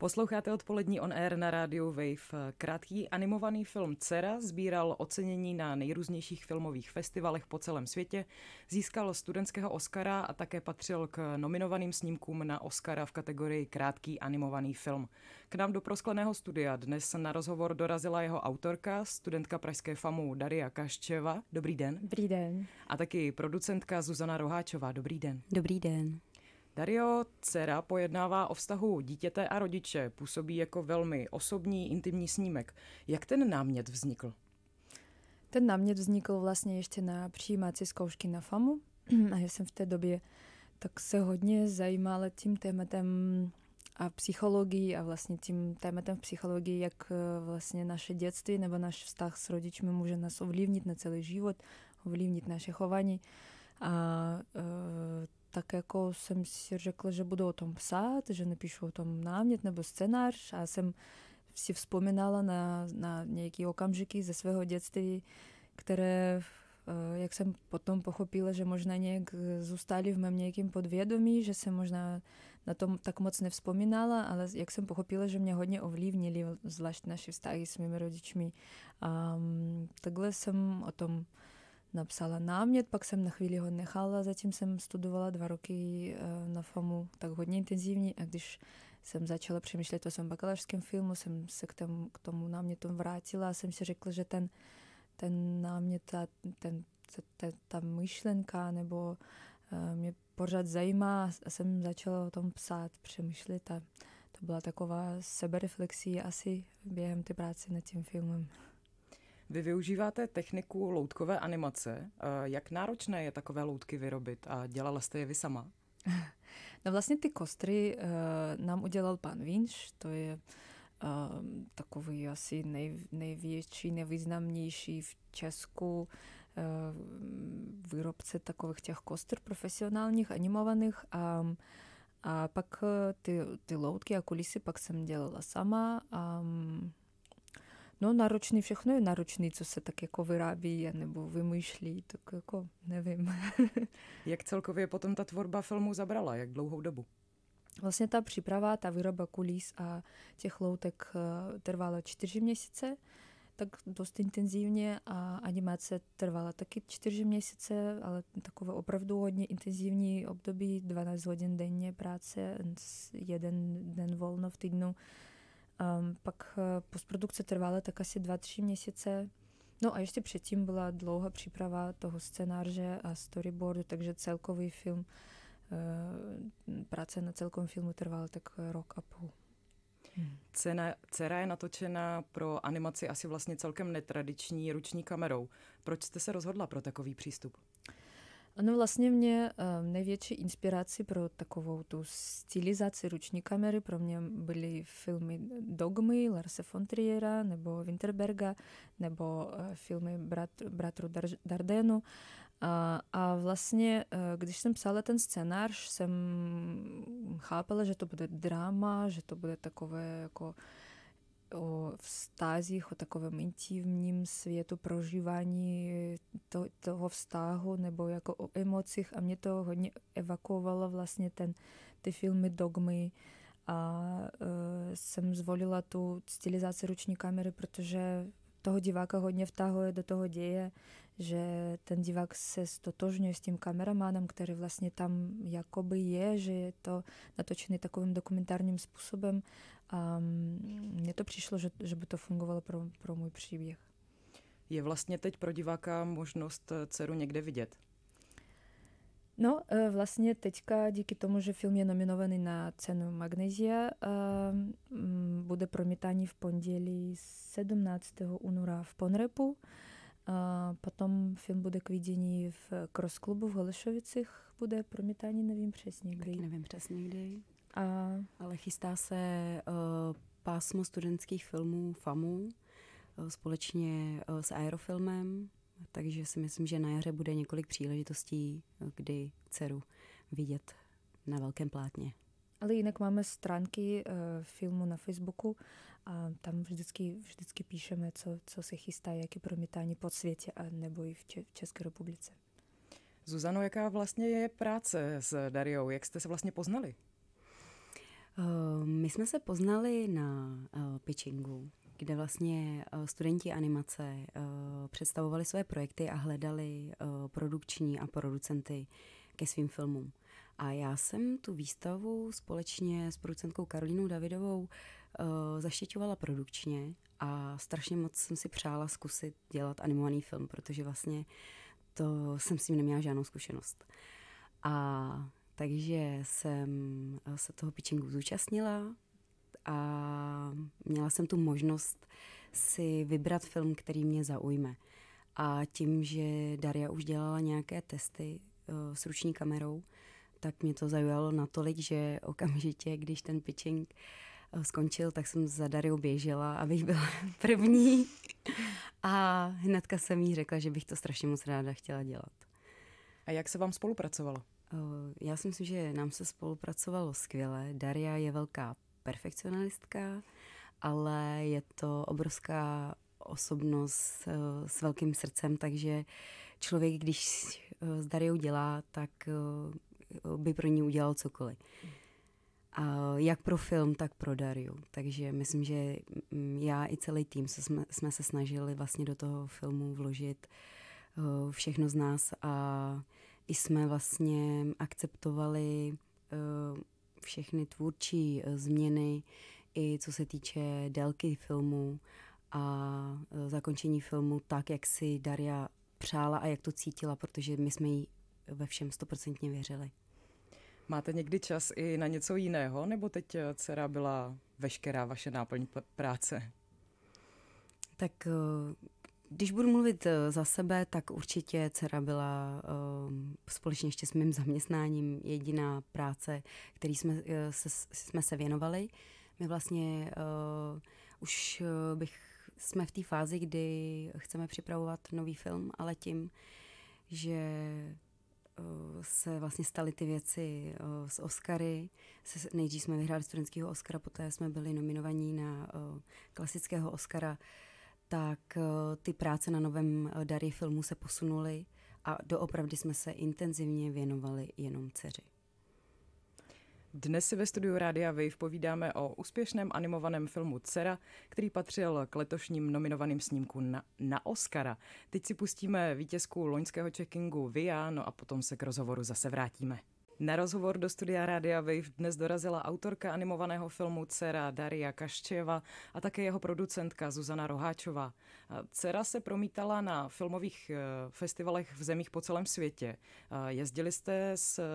Posloucháte odpolední On Air na rádiu Wave. Krátký animovaný film Cera sbíral ocenění na nejrůznějších filmových festivalech po celém světě, získal studentského Oscara a také patřil k nominovaným snímkům na Oscara v kategorii Krátký animovaný film. K nám do proskleného studia dnes na rozhovor dorazila jeho autorka, studentka Pražské FAMu Daria Kaščeva. Dobrý den. Dobrý den. A taky producentka Zuzana Roháčová. Dobrý den. Dobrý den. Dario dcera pojednává o vztahu dítěte a rodiče, působí jako velmi osobní, intimní snímek. Jak ten námět vznikl? Ten námět vznikl vlastně ještě na přijímací zkoušky na FAMu a já jsem v té době tak se hodně zajímala tím tématem a psychologii a vlastně tím tématem v psychologii, jak eh, vlastně naše dětství nebo náš vztah s rodičmi může nás ovlivnit na celý život, ovlivnit naše chování. A eh, tak jako jsem si řekla, že budu o tom psát, že napíšu o tom námět nebo scénář a jsem si vzpomínala na, na nějaké okamžiky ze svého dětství, které, jak jsem potom pochopila, že možná nějak zůstali v mém nějakém podvědomí, že jsem možná na tom tak moc nevzpomínala, ale jak jsem pochopila, že mě hodně ovlivnili, zvlášť naši vztahy s mými rodičmi. A takhle jsem o tom Napsala námět, pak jsem na chvíli ho nechala, zatím jsem studovala dva roky na FAMU tak hodně intenzivně a když jsem začala přemýšlet o svém bakalářském filmu, jsem se k, tomu, k tomu námětu vrátila a jsem si řekla, že ten, ten námět, ta, ten, ta, ta, ta myšlenka nebo uh, mě pořád zajímá a jsem začala o tom psát, přemýšlet a to byla taková sebereflexí asi během té práce nad tím filmem. Vy využíváte techniku loutkové animace. Eh, jak náročné je takové loutky vyrobit a dělala jste je vy sama? No vlastně ty kostry uh, nám udělal pan Vinš, to je Uh, takový asi nej, největší, nejvýznamnější v Česku uh, výrobce takových těch kostr profesionálních, animovaných. A, a pak ty, ty loutky a kulisy pak jsem dělala sama. A, um, No náročný, všechno je náročný, co se tak jako vyrábí nebo vymýšlí, tak jako nevím. jak celkově potom ta tvorba filmu zabrala, jak dlouhou dobu? Vlastně ta příprava, ta výroba kulís a těch loutek eh, trvala čtyři měsíce, tak dost intenzivně a animace trvala taky čtyři měsíce, ale takové opravdu hodně intenzivní období, 12 hodin denně práce, jeden den volno v týdnu pak postprodukce trvala tak asi 2-3 měsíce. No a ještě předtím byla dlouhá příprava toho scénáře a storyboardu, takže celkový film, práce na celkom filmu trvala tak rok a půl. Hmm. Cena, dcera je natočena pro animaci asi vlastně celkem netradiční ruční kamerou. Proč jste se rozhodla pro takový přístup? No vlastně mě eh, největší inspirací pro takovou tu stylizaci ruční kamery pro mě byly filmy Dogmy, Larsa von Triera nebo Winterberga nebo eh, filmy Brat, Bratru Dardenu. A, a vlastně, eh, když jsem psala ten scénář, jsem chápala, že to bude drama, že to bude takové jako... Uh, o vztazích, o takovém intimním světu, prožívání to, toho vztahu nebo jako o emocích a mě to hodně evakuovalo vlastně ten, ty filmy Dogmy a e, jsem zvolila tu stylizaci ruční kamery, protože toho diváka hodně vtahuje do toho děje, že ten divák se stotožňuje s tím kameramanem, který vlastně tam jakoby je, je to natočený takovým dokumentárním způsobem, A mm, mně to přišlo, že, že by to fungovalo pro, pro můj příběh. Je vlastně teď pro diváka možnost eh, dceru někde vidět? No, eh, vlastně teďka díky tomu, že film je nominovaný na cenu Magnesia, eh, mm, bude promítání v pondělí 17. února v Ponrepu. Потом фільм буде к віденні в крос-клубу v Holešovicích bude promítání, nevím přesně kdy. Taky nevím přesně kdy. A... Ale chystá se uh, pásmo studentských filmů FAMU uh, společně uh, s Aerofilmem, takže si myslím, že na jaře bude několik příležitostí, kdy dceru vidět na velkém plátně. Ale jinak máme stránky uh, filmu na Facebooku, a tam vždycky, vždycky píšeme, co, co se chystá, jaké promítání po světě a nebo i v, Če- v České republice. Zuzano, jaká vlastně je práce s Dariou? Jak jste se vlastně poznali? Eh, my jsme se poznali na eh, pitchingu, kde vlastně eh, studenti animace představovali své projekty a hledali produkční a producenty ke svým filmům. A já jsem tu výstavu společně s producentkou Karolínou Davidovou uh, produkčně a strašně moc jsem si přála zkusit dělat animovaný film, protože vlastně to jsem s tím neměla žádnou zkušenost. A takže jsem eh, se toho pitchingu zúčastnila a měla jsem tu možnost si vybrat film, který mě zaujme. A tím, že Daria už dělala nějaké testy eh, s ruční kamerou, tak mě to zajalo natolik, že okamžitě, když ten pitching uh, Eh, skončil, tak jsem za Dariou běžela, abych byla první. A hnedka jsem jí řekla, že bych to strašně moc ráda chtěla dělat. A jak se vám spolupracovalo? Eh, já si myslím, že nám se spolupracovalo skvěle. Daria je velká perfekcionalistka, ale je to obrovská osobnost eh, s, velkým srdcem, takže člověk, když s Dariou dělá, tak by pro ní udělal cokoliv. Hmm a jak pro film, tak pro Dariu. Takže myslím, že mm, já i celý tým jsme, jsme se snažili vlastně do toho filmu vložit eh, všechno z nás a i jsme vlastně akceptovali eh, všechny tvůrčí eh, změny, i co se týče délky filmu a zakončení filmu tak, jak si Daria přála a jak to cítila, protože my jsme jí ve všem stoprocentně věřili. Máte někdy čas i na něco jiného, nebo teď eh, dcera byla veškerá vaše náplň práce? Tak eh, když budu mluvit eh, za sebe, tak určitě dcera byla společně ještě s mým zaměstnáním jediná práce, který jsme se, jsme se věnovali. My vlastně uh, už bych, jsme v té fázi, kdy chceme připravovat nový film, ale tím, že Eh, se vlastně staly ty věci eh, z Oscary. Nejdřív jsme vyhráli studentského Oscara, poté jsme byli nominovaní na eh, klasického Oscara, tak ty práce na novém Dary filmu se posunuly a doopravdy jsme se intenzivně věnovali jenom dceři. Dnes si ve studiu Rádia Wave povídáme o úspěšném animovaném filmu Cera, který patřil k letošním nominovaným snímku na, na Oscara. Teď si pustíme vítězku loňského checkingu VIA, no a potom se k rozhovoru zase vrátíme. Na rozhovor do studia Rádia Wave dnes dorazila autorka animovaného filmu Cera Daria Kaštěva a také jeho producentka Zuzana Roháčová. Cera se promítala na filmových eh, festivalech v zemích po celém světě. Jezdili jste s eh,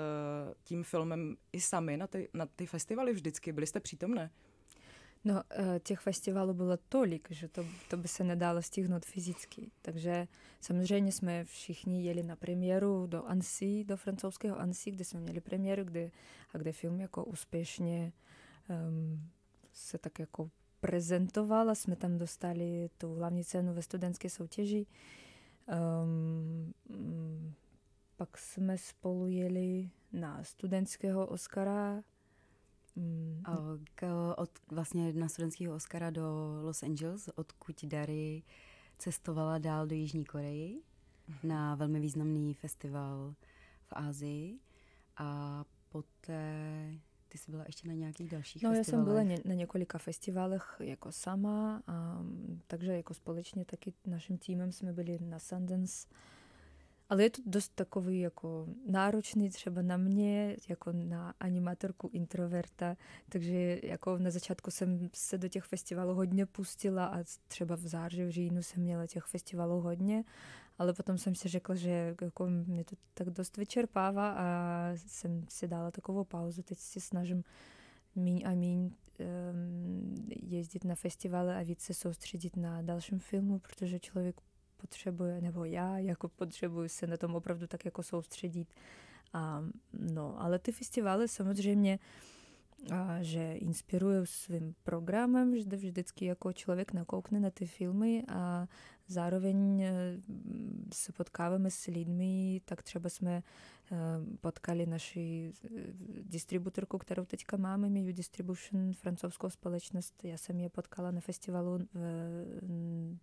tím filmem i sami na ty, na ty festivaly vždycky? Byli jste přítomné? No, těch festivalů bylo tolik, že to, to by se nedalo stihnout fyzicky. Takže samozřejmě jsme všichni jeli na premiéru do Annecy, do francouzského Annecy, kde jsme měli premiéru, kde, a kde film jako úspěšně um, se tak jako prezentoval jsme tam dostali tu hlavní cenu ve studentské soutěži. um, pak jsme spolu jeli na studentského Oscara Mm. K, od vlastně na studentského Oscara do Los Angeles, odkud Dary cestovala dál do Jižní Koreji mhm. na velmi významný festival v Ázii a poté ty jsi byla ještě na nějakých dalších No festivalech. já jsem byla ně, na několika festivalech jako sama, a, takže jako společně taky naším týmem jsme byli na Sundance, ale je to dost takový jako náročný třeba na mě, jako na animatorku introverta, takže jako na začátku jsem se do těch festivalů hodně pustila a třeba v září, v říjnu jsem měla těch festivalů hodně, ale potom jsem si řekla, že jako mě to tak dost vyčerpává a jsem si dala takovou pauzu, teď si snažím míň a míň um, jezdit na festivaly a víc se soustředit na dalším filmu, protože člověk potřebuje, nebo já jako potřebuju se na tom opravdu tak jako soustředit. A, no, ale ty festivaly samozřejmě a že inspiruju svým programem, že vždycky jako člověk nakoukne na ty filmy a zároveň e, se potkáváme s lidmi, tak třeba jsme e, potkali naši e, distributorku, kterou teďka máme, Miu Distribution, francouzskou společnost, já jsem je potkala na festivalu v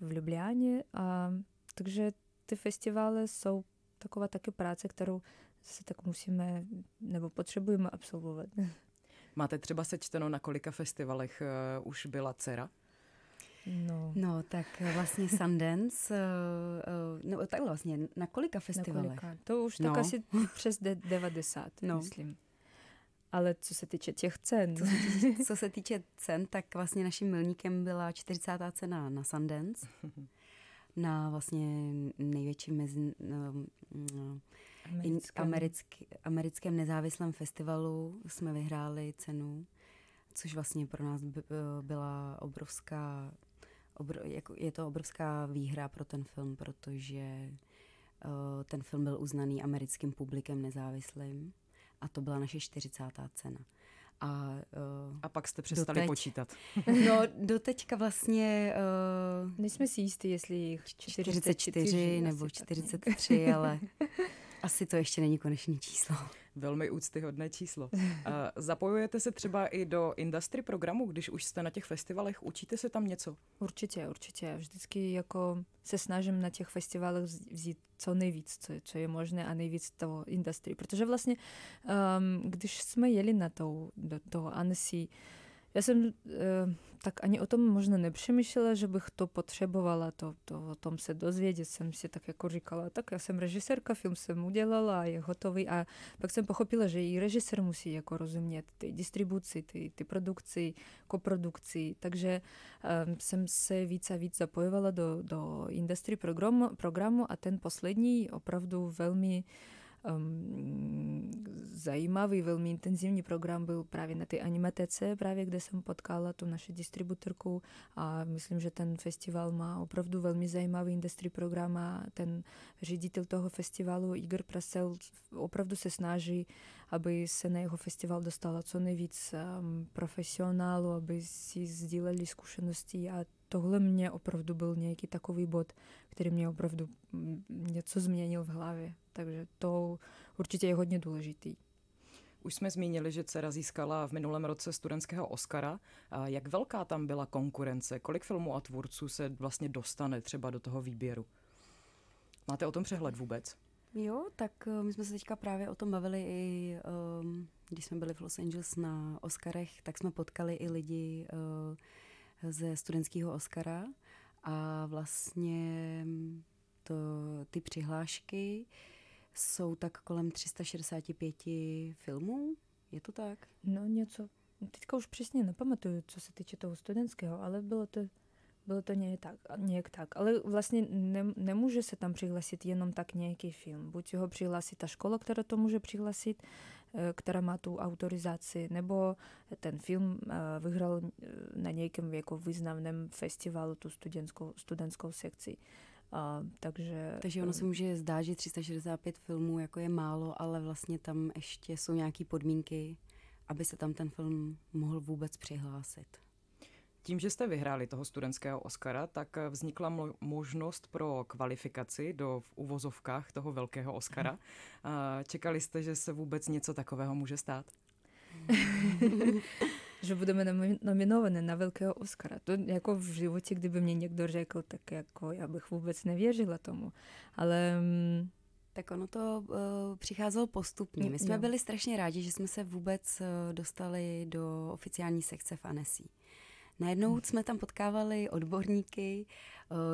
v Ljubljani. A, takže ty festivaly jsou taková taky práce kterou se tak musíme nebo potřebujeme absolvovat. Máte třeba sečteno, na kolika festivalech uh, už byla dcera? No. no, tak vlastně Sundance, uh, no tak vlastně, na kolika festivalech? Na kolika? To už tak no. asi přes 90, no. myslím. Ale co se týče těch cen. Co se týče, co se týče cen, tak vlastně naším milníkem byla 40. cena na Sundance. na vlastně největším mezi, no, no, americkém. Americký, americkém nezávislém festivalu jsme vyhráli cenu, což vlastně pro nás by, eh, byla obrovská, obro, jako, je to obrovská výhra pro ten film, protože uh, ten film byl uznaný americkým publikem nezávislým a to byla naše 40. cena. A, uh, a pak jste přestali doteď, počítat. no, do teďka vlastně... Uh, Nejsme si jistí, jestli 44, 44 nebo 43, ale Asi to ještě není konečné číslo. Velmi úctyhodné číslo. Zapojujete se třeba i do industry programu, když už jste na těch festivalech, učíte se tam něco? Určitě, určitě. Vždycky jako se snažím na těch festivalech vzít co nejvíc, co, co je možné a nejvíc toho industry. Protože vlastně, um, když jsme jeli na to, do toho Annecy, já jsem eh, tak ani o tom možná nepřemýšlela, že bych to potřebovala, to, to o tom se dozvědět. Jsem si tak jako říkala, tak já jsem režisérka, film jsem udělala, je hotový a pak jsem pochopila, že i režisér musí jako rozumět ty distribuci, ty, ty produkci, koprodukci, takže um, jsem se víc a víc zapojovala do, do industry programu, programu a ten poslední opravdu velmi uh, Ehm, zajímavý, velmi intenzivní program byl právě na té animatece, právě kde jsem potkala tu naši distributorku a myslím, že ten festival má opravdu velmi zajímavý industry program a ten ředitel toho festivalu Igor Prasel opravdu se snaží, aby se na jeho festival dostalo co nejvíc ehm, profesionálu, aby si sdíleli zkušenosti a tohle mě opravdu byl nějaký takový bod, který mě opravdu mm, něco změnil v hlavě takže to určitě je hodně důležitý. Už jsme zmínili, že dcera získala v minulém roce studentského Oscara. jak velká tam byla konkurence? Kolik filmů a tvůrců se vlastně dostane třeba do toho výběru? Máte o tom přehled vůbec? Jo, tak eh, my jsme se teďka právě o tom bavili i ehm, když jsme byli v Los Angeles na Oscarech, tak jsme potkali i lidi eh, ze studentského Oscara a vlastně to, ty přihlášky uh, jsou tak kolem 365 filmů, je to tak? No něco, teďka už přesně nepamatuju, co se týče toho studentského, ale bylo to, bylo to nějak tak, nějak tak. Ale vlastně ne, nemůže se tam přihlásit jenom tak nějaký film. Buď ho přihlásí ta škola, která to může přihlásit, eh, která má tu autorizaci, nebo ten film eh, vyhrál eh, na nějakém jako významném festivalu tu studentskou, studentskou sekci. A, takže, takže ono eh, se může zdát, že 365 filmů jako je málo, ale vlastně tam ještě jsou nějaké podmínky, aby se tam ten film mohl vůbec přihlásit. Tím, že jste vyhráli toho studentského Oscara, tak eh, vznikla možnost pro kvalifikaci do v uvozovkách toho velkého Oscara. Čekali jste, že se vůbec něco takového může stát? že budeme nominowani na velkého Oscara, To jako v životě, kdyby mě někdo řekl, tak jako, já bych vůbec nevěřila tomu, ale... Mm, tak ono to uh, přicházelo postupně. My jsme jo. byli strašně rádi, že jsme se vůbec uh, dostali do oficiální sekce v Anesí. Najednou hm. jsme tam potkávali odborníky,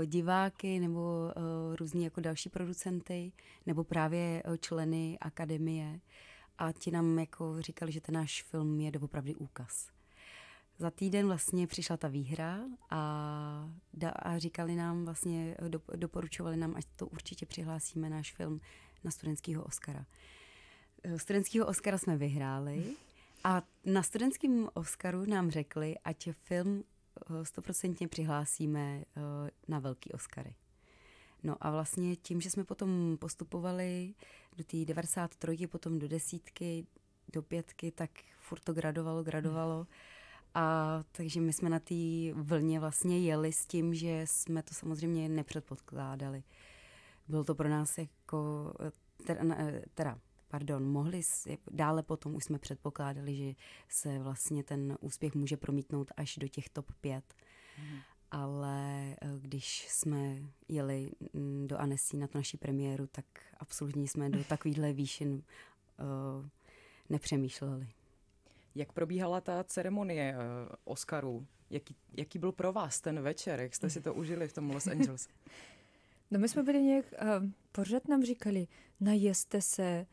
eh, diváky nebo různí jako další producenty, nebo právě členy akademie. A ti nám jako říkali, že ten náš film je doopravdy úkaz za týden vlastně přišla ta výhra a, da, a říkali nám vlastně, do, doporučovali nám, ať to určitě přihlásíme náš film na studentského Oscara. Eh, studentského Oscara jsme vyhráli a na studentském Oscaru nám řekli, ať film eh, stoprocentně přihlásíme eh, na velký Oscary. No a vlastně tím, že jsme potom postupovali do té 93, potom do desítky, do pětky, tak furt to gradovalo, gradovalo. Hmm a takže my jsme na té vlně vlastně jeli s tím, že jsme to samozřejmě nepředpokládali. Byl to pro nás jako, teda, teda pardon, mohli, dále potom už jsme předpokládali, že se vlastně ten úspěch může promítnout až do těch top 5. Mhm. Ale eh, když jsme jeli mm, do Anesí na tu naši premiéru, tak absolutně jsme do takovýchhle výšin uh, nepřemýšleli. Jak probíhala ta ceremonie eh, Oscarů? Jaký, jaký byl pro vás ten večer? Jak jste si to užili v tom Los Angeles? No my jsme byli nějak, uh, pořád nám říkali, najeste se,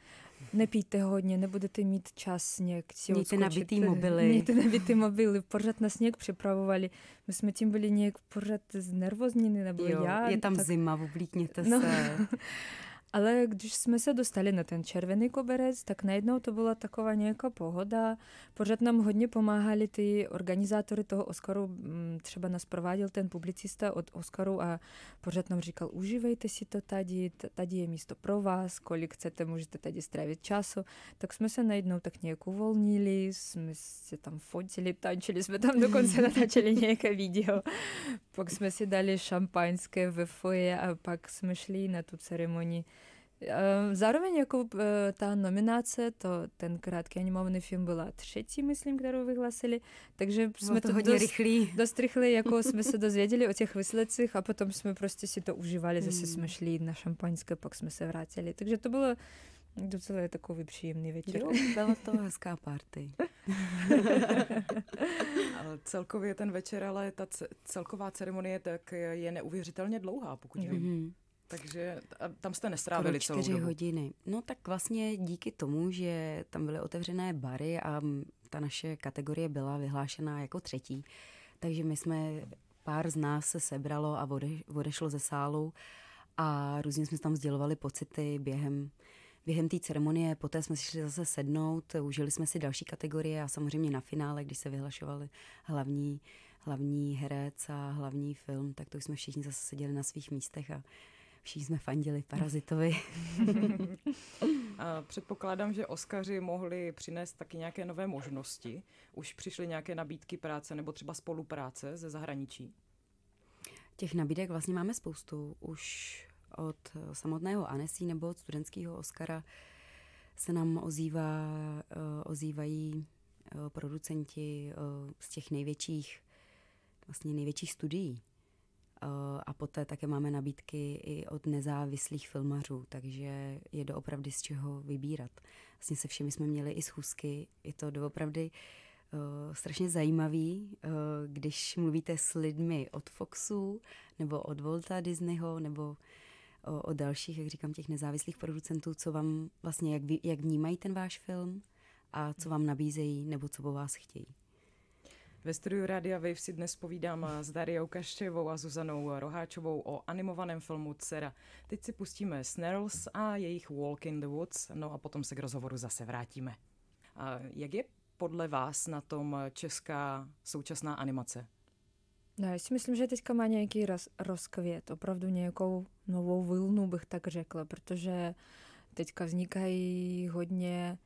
nepijte hodně, nebudete mít čas nějak si Mějte nabitý eh, mobily. Mějte nabitý mobily, pořád nás nějak připravovali. My jsme tím byli nějak pořád znervozněni, nebo jo, já. Je tam tak... zima, oblíkněte no. se. Ale když jsme se dostali na ten červený koberec, tak najednou to byla taková nějaká pohoda. Pořád nám hodně pomáhali ty organizátory toho Oscaru. Mm, třeba nás prováděl ten publicista od Oscaru a pořád nám říkal, užívejte si to tady, tady je místo pro vás, kolik chcete, můžete tady strávit času. Tak jsme se najednou tak nějak uvolnili, jsme se tam fotili, tančili, jsme tam dokonce natáčeli nějaké video. Pak jsme si dali šampaňské ve foje a pak jsme šli na tu ceremonii Ehm, zároveň jako eh, ta nominace, to ten krátký animovaný film byla třetí, myslím, kterou vyhlásili, takže Bylo jsme to, to hodně dost, rychlí. dost rychle, jako jsme se dozvěděli o těch výsledcích a potom jsme prostě si to užívali, zase hmm. jsme šli na šampaňské, pak jsme se vrátili, takže to bylo docela takový příjemný večer. Jo, byla to hezká party. celkově ten večer, ale ta celková ceremonie tak je neuvěřitelně dlouhá, pokud Mm-hmm. Takže tam jste nestrávili Skoro celou dobu. hodiny. No tak vlastně díky tomu, že tam byly otevřené bary a ta naše kategorie byla vyhlášená jako třetí, takže my jsme, pár z nás se sebralo a ode, odešlo ze sálu a různě jsme tam sdělovali pocity během během té ceremonie, poté jsme si šli zase sednout, užili jsme si další kategorie a samozřejmě na finále, když se vyhlašovali hlavní, hlavní herec a hlavní film, tak to jsme všichni zase seděli na svých místech a Všichni jsme fandili Parazitovi. předpokládám, že Oskaři mohli přinést taky nějaké nové možnosti. Už přišly nějaké nabídky práce nebo třeba spolupráce ze zahraničí? Těch nabídek vlastně máme spoustu. Už od samotného Anesí nebo od studentského Oscara se nám ozývá, eh, ozývají eh, producenti eh, z těch největších, vlastně největších studií. Eh, a poté také máme nabídky i od nezávislých filmařů, takže je doopravdy z čeho vybírat. Vlastně se všemi jsme měli i schůzky, je to doopravdy uh, strašně zajímavý, uh, když mluvíte s lidmi od Foxu, nebo od Volta Disneyho, nebo o, o dalších, jak říkám, těch nezávislých producentů, co vám vlastně, jak, vy, jak vnímají ten váš film a co vám nabízejí, nebo co po vás chtějí. Ve studiu Radia Wave si dnes povídám s Dariou Kaštěvou a Zuzanou Roháčovou o animovaném filmu Cera. Teď si pustíme Snarls a jejich Walk in the Woods, no a potom se k rozhovoru zase vrátíme. A jak je podle vás na tom česká současná animace? No, já si myslím, že teďka má nějaký roz, rozkvět, opravdu nějakou novou vlnu bych tak řekla, protože teďka vznikají hodně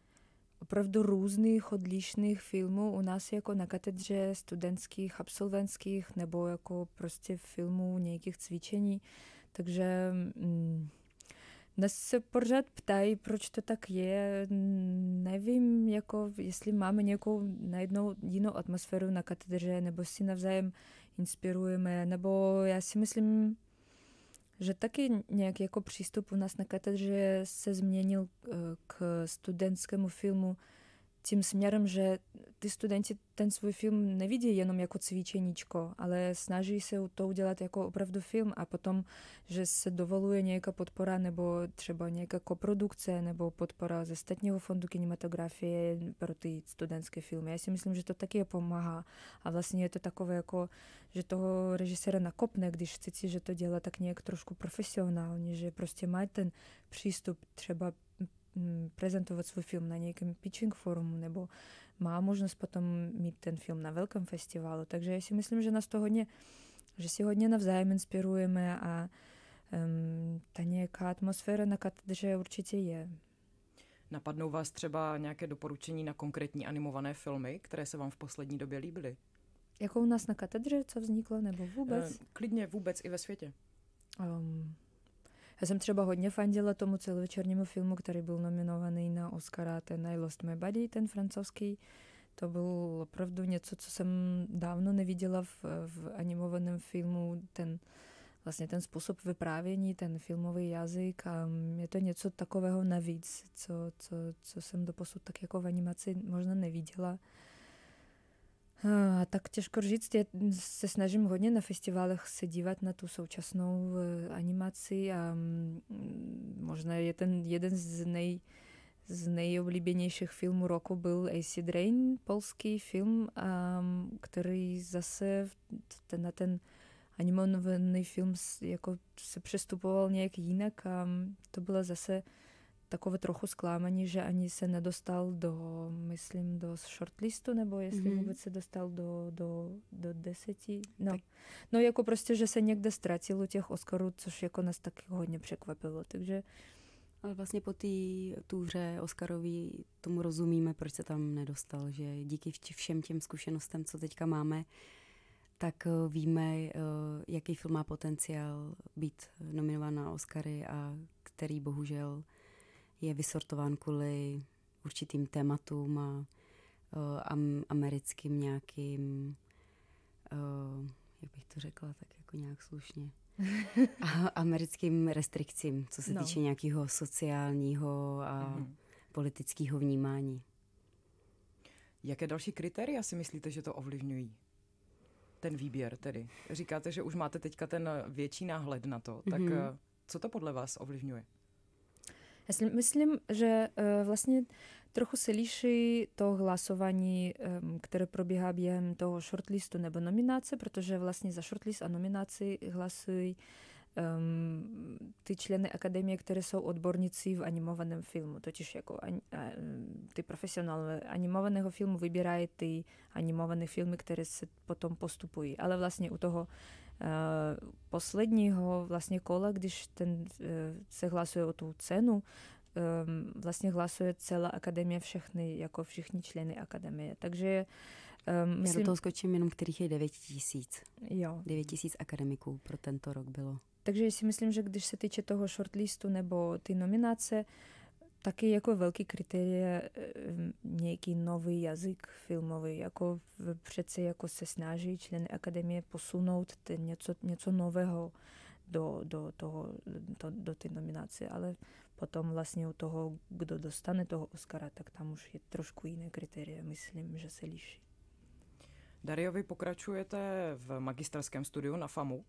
opravdu různých odlišných filmů u nás jako na katedře studentských, absolventských nebo jako prostě filmů nějakých cvičení. Takže mm, nás se pořád ptají, proč to tak je. Nevím, jako, jestli máme nějakou najednou jinou atmosféru na katedře, nebo si navzájem inspirujeme, nebo já si myslím, že taky nějaký jako přístup u nás na katedře se změnil eh, k studentskému filmu tím směrem, že ty studenti ten svůj film nevidí, jenom jako ćwiczeničko, ale snaží se to udělat jako opravdu film a potom, že se dovoluje nějaká podpora nebo třeba nějaká koprodukce nebo podpora ze státního fondu kinematografie pro ty studentské filmy. Já si myslím, že to taky pomáhá a vlastně je to takové jako, že toho režiséra nakopne, když chcete, že to dělá tak nějak trošku profesionálně, že prostě má ten přístup třeba prezentovat svůj film na nějakém pitching forumu nebo má možnost potom mít ten film na velkém festivalu. Takže já si myslím, že nás to hodně, že si hodně navzájem inspirujeme a um, ta nějaká atmosféra na katedře určitě je. Napadnou vás třeba nějaké doporučení na konkrétní animované filmy, které se vám v poslední době líbily? Jako u nás na katedře, co vzniklo, nebo vůbec? Eh, klidně vůbec i ve světě. Um, já jsem třeba hodně fandila tomu celovečernímu filmu, který byl nominovaný na Oscara, ten I Lost My Body, ten francouzský. To bylo opravdu něco, co jsem dávno neviděla v, v animovaném filmu, ten vlastně ten způsob vyprávění, ten filmový jazyk a je to něco takového navíc, co, co, co jsem doposud tak jako v animaci možná neviděla. Hm, a, tak těžko říct, já hm, se snažím hodně na festivalech se dívat na tu současnou eh, animaci a hm, možná je ten jeden z nej z nejoblíbenějších filmů roku byl AC Drain, polský film, který zase ten, na ten animovaný film jako se přestupoval nějak jinak a to byla zase Takové trochu скламані, že ani se nedostal do myslím do shortlistu nebo jestli mm-hmm. vůbec se dostal do, do, do deseti. No. no jako prostě, že se někde ztratil u těch Oscarů, což jako nás taky hodně překvapilo, takže... Ale vlastně po té tůře Oscarový tomu rozumíme, proč se tam nedostal, že díky všem těm zkušenostem, co teďka máme, tak eh, víme, eh, jaký film má potenciál být nominován na Oscary a který bohužel je vysortován kvůli určitým tématům a e, am, americkým nějakým, uh, jak bych to řekla, tak jako nějak slušně, a americkým restrikcím, co se no. týče nějakého sociálního a mm-hmm. politického vnímání. Jaké další kritéria si myslíte, že to ovlivňují? Ten výběr tedy. Říkáte, že už máte teďka ten větší náhled na to, tak mm-hmm. co to podle vás ovlivňuje? Já si myslím, že eh, vlastně trochu se liší to hlasování, ehm, které probíhá během toho shortlistu nebo nominace, protože vlastně za shortlist a nominaci hlasují um, ty členy akademie, které jsou odborníci v animovaném filmu. Totiž jako an, a, ehm, ty profesionálové animovaného filmu vybírají ty animované filmy, které se potom postupují. Ale vlastně u toho posledního vlastně kola, když ten se hlasuje o tu cenu, vlastně hlasuje celá akademie všechny, jako všichni členy akademie. Takže um, myslím... Já do toho skočím jenom, kterých je 9 tisíc. Jo. 9 tisíc akademiků pro tento rok bylo. Takže si myslím, že když se týče toho shortlistu nebo ty nominace, uh, taky jako velký kritérie eh, nějaký nový jazyk filmový, jako přeci jako se snaží členy akademie posunout něco, něco nového do, do, toho, to, do té nominace, ale potom vlastně u toho, kdo dostane toho Oscara, tak tam už je trošku jiné kritérie, myslím, že se liší. Dario, vy pokračujete v magisterském studiu na FAMu.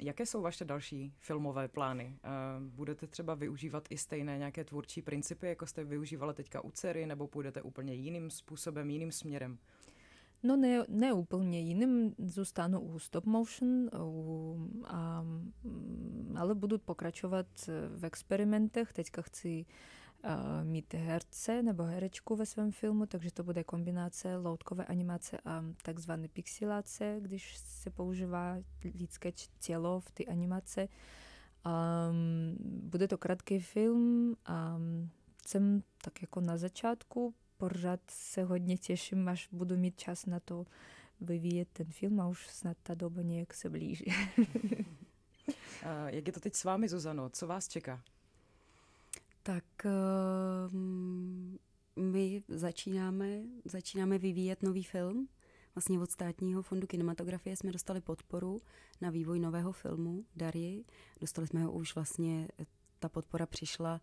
Jaké jsou vaše další filmové plány? Eh, budete třeba využívat i stejné nějaké tvůrčí principy, jako jste využívala teďka u dcery, nebo půjdete úplně jiným způsobem, jiným směrem? No ne, ne úplně jiným, zůstanu u stop motion, u, a, mm, ale budu pokračovat v experimentech. Teďka chci uh, mít herce nebo herečku ve svém filmu, takže to bude kombinace loutkové animace a takzvané pixilace, když se používá lidské tělo v té animace. Um, bude to krátký film a um, jsem tak jako na začátku, pořád se hodně těším, až budu mít čas na to vyvíjet ten film a už snad ta doba nějak se blíží. Jak je to teď s vámi, Zuzano? Co vás čeká? tak ehm, my začínáme, začínáme vyvíjet nový film. Vlastně od státního fondu kinematografie jsme dostali podporu na vývoj nového filmu Dary. Dostali jsme ho už vlastně, ta podpora přišla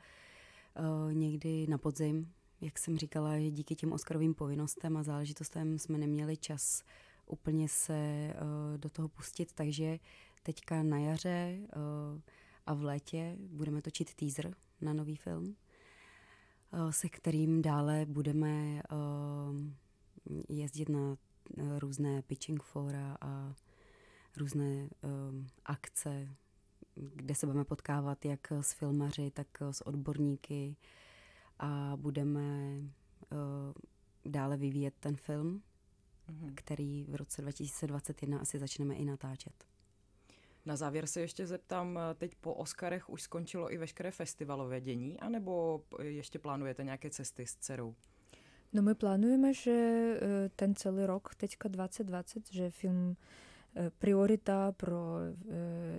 uh, někdy na podzim. Jak jsem říkala, že díky těm Oscarovým povinnostem a záležitostem jsme neměli čas úplně se uh, do toho pustit, takže teďka na jaře uh, a v létě budeme točit teaser na nový film, eh, se kterým dále budeme eh, jezdit na eh, různé pitching fora a různé akce, kde se budeme potkávat jak s filmaři, tak s odborníky a budeme dále vyvíjet ten film, mm-hmm. který v roce 2021 asi začneme i natáčet. Na závěr se ještě zeptám, eh, teď po Oscarech už skončilo i veškeré festivalové dění, anebo ještě plánujete nějaké cesty s dcerou? No my plánujeme, že eh, ten celý rok, teďka 2020, že film eh, Priorita pro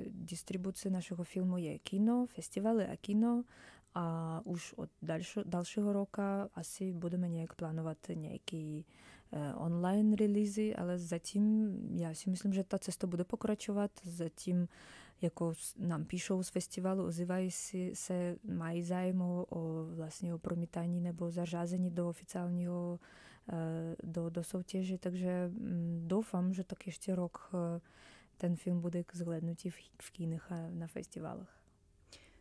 distribuci našeho filmu je kino, festivaly a kino a už od dalšího дальшого asi budeme nějak plánovat планувати eh, online е, ale zatím já si myslím, že ta cesta bude pokračovat, zatím jako nám píšou z festivalu, ozývají si, se, mají zájem o, o vlastně o promítání nebo zařazení do oficiálního, eh, do, do soutěže, takže mm, doufám, že tak ještě rok eh, ten film bude k zhlédnutí v, v kinech a na festivalech.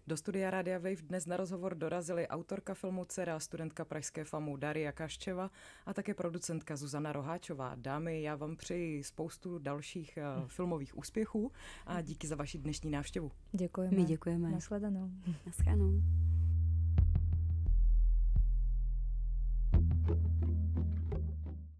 Do studia Rádia Wave dnes na rozhovor dorazily autorka filmu Cera, studentka Pražské FAMu Daria Kaščeva a také producentka Zuzana Roháčová. Dámy, já vám přeji spoustu dalších eh, hm. filmových úspěchů a díky za vaši dnešní návštěvu. Děkujeme. My děkujeme. Nasledanou. Naschledanou.